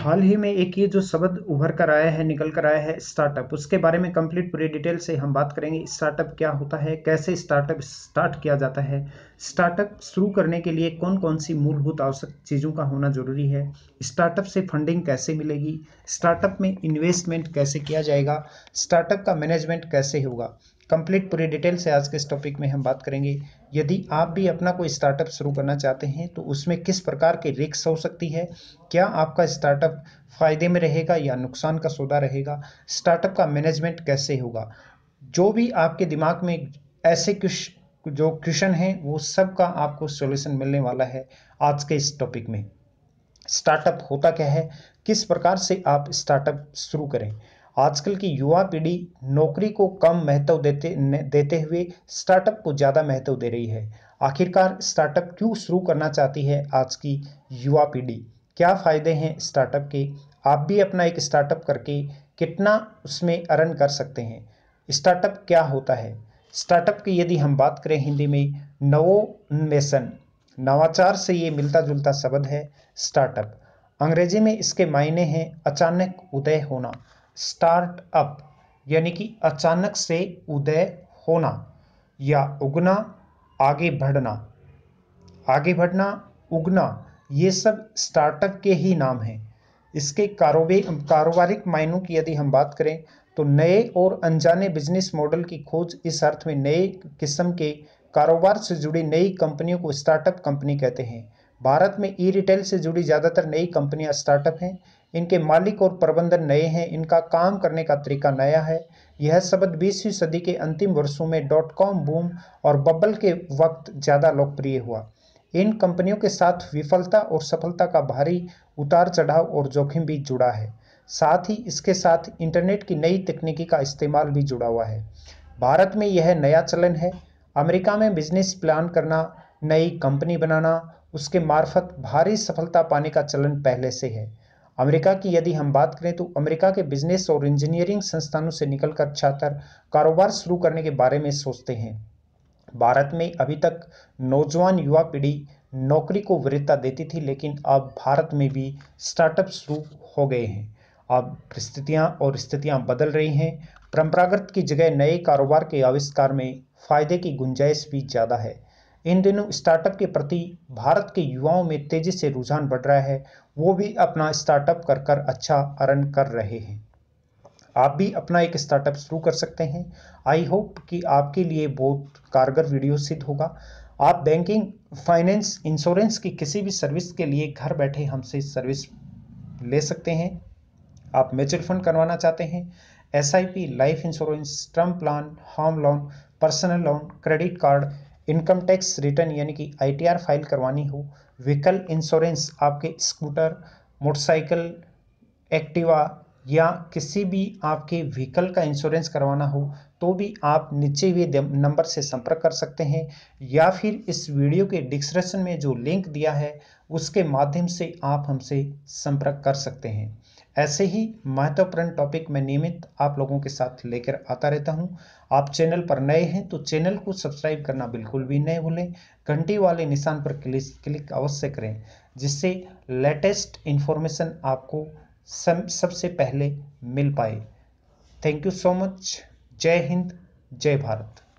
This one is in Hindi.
हाल ही में एक ये जो शब्द उभर कर आया है निकल कर आया है स्टार्टअप उसके बारे में कंप्लीट पूरी डिटेल से हम बात करेंगे स्टार्टअप क्या होता है कैसे स्टार्टअप स्टार्ट किया जाता है स्टार्टअप शुरू करने के लिए कौन कौन सी मूलभूत आवश्यक चीज़ों का होना जरूरी है स्टार्टअप से फंडिंग कैसे मिलेगी स्टार्टअप में इन्वेस्टमेंट कैसे किया जाएगा स्टार्टअप का मैनेजमेंट कैसे होगा कंप्लीट पूरी डिटेल से आज के इस टॉपिक में हम बात करेंगे यदि आप भी अपना कोई स्टार्टअप शुरू करना चाहते हैं तो उसमें किस प्रकार की रिक्स हो सकती है क्या आपका स्टार्टअप फायदे में रहेगा या नुकसान का सौदा रहेगा स्टार्टअप का मैनेजमेंट कैसे होगा जो भी आपके दिमाग में ऐसे कुछ जो क्वेश्चन हैं वो सब का आपको सोल्यूशन मिलने वाला है आज के इस टॉपिक में स्टार्टअप होता क्या है किस प्रकार से आप स्टार्टअप शुरू करें आजकल की युवा पीढ़ी नौकरी को कम महत्व देते देते हुए स्टार्टअप को ज़्यादा महत्व दे रही है आखिरकार स्टार्टअप क्यों शुरू करना चाहती है आज की युवा पीढ़ी क्या फ़ायदे हैं स्टार्टअप के आप भी अपना एक स्टार्टअप करके कितना उसमें अर्न कर सकते हैं स्टार्टअप क्या होता है स्टार्टअप की यदि हम बात करें हिंदी में नवोन्मेषण नवाचार से ये मिलता जुलता शब्द है स्टार्टअप अंग्रेजी में इसके मायने हैं अचानक उदय होना स्टार्टअप यानी कि अचानक से उदय होना या उगना आगे बढ़ना आगे बढ़ना उगना ये सब स्टार्टअप के ही नाम हैं इसके कारोबे कारोबारिक मायनों की यदि हम बात करें तो नए और अनजाने बिजनेस मॉडल की खोज इस अर्थ में नए किस्म के कारोबार से जुड़ी नई कंपनियों को स्टार्टअप कंपनी कहते हैं भारत में ई रिटेल से जुड़ी ज़्यादातर नई कंपनियां स्टार्टअप हैं इनके मालिक और प्रबंधन नए हैं इनका काम करने का तरीका नया है यह शब्द बीसवीं सदी के अंतिम वर्षों में डॉट कॉम बूम और बबल के वक्त ज़्यादा लोकप्रिय हुआ इन कंपनियों के साथ विफलता और सफलता का भारी उतार चढ़ाव और जोखिम भी जुड़ा है साथ ही इसके साथ इंटरनेट की नई तकनीकी का इस्तेमाल भी जुड़ा हुआ है भारत में यह नया चलन है अमेरिका में बिजनेस प्लान करना नई कंपनी बनाना उसके मार्फत भारी सफलता पाने का चलन पहले से है अमेरिका की यदि हम बात करें तो अमेरिका के बिजनेस और इंजीनियरिंग संस्थानों से निकलकर छात्र कारोबार शुरू करने के बारे में सोचते हैं भारत में अभी तक नौजवान युवा पीढ़ी नौकरी को वृद्धता देती थी लेकिन अब भारत में भी स्टार्टअप शुरू हो गए हैं अब परिस्थितियाँ और स्थितियाँ बदल रही हैं परंपरागत की जगह नए कारोबार के आविष्कार में फ़ायदे की गुंजाइश भी ज़्यादा है इन दिनों स्टार्टअप के प्रति भारत के युवाओं में तेज़ी से रुझान बढ़ रहा है वो भी अपना स्टार्टअप कर कर अच्छा अर्न कर रहे हैं आप भी अपना एक स्टार्टअप शुरू कर सकते हैं आई होप कि आपके लिए बहुत कारगर वीडियो सिद्ध होगा आप बैंकिंग फाइनेंस इंश्योरेंस की किसी भी सर्विस के लिए घर बैठे हमसे सर्विस ले सकते हैं आप म्यूचुअल फंड करवाना चाहते हैं एस life insurance term plan home loan personal loan credit card income tax return यानी कि आईटीआर फाइल करवानी हो व्हीकल इंश्योरेंस आपके स्कूटर मोटरसाइकिल एक्टिवा या किसी भी आपके व्हीकल का इंश्योरेंस करवाना हो तो भी आप नीचे हुए नंबर से संपर्क कर सकते हैं या फिर इस वीडियो के डिस्क्रिप्शन में जो लिंक दिया है उसके माध्यम से आप हमसे संपर्क कर सकते हैं ऐसे ही महत्वपूर्ण टॉपिक मैं नियमित आप लोगों के साथ लेकर आता रहता हूं आप चैनल पर नए हैं तो चैनल को सब्सक्राइब करना बिल्कुल भी नहीं भूलें घंटी वाले निशान पर क्लिक क्लिक अवश्य करें जिससे लेटेस्ट इन्फॉर्मेशन आपको सबसे पहले मिल पाए थैंक यू सो मच जय हिंद जय भारत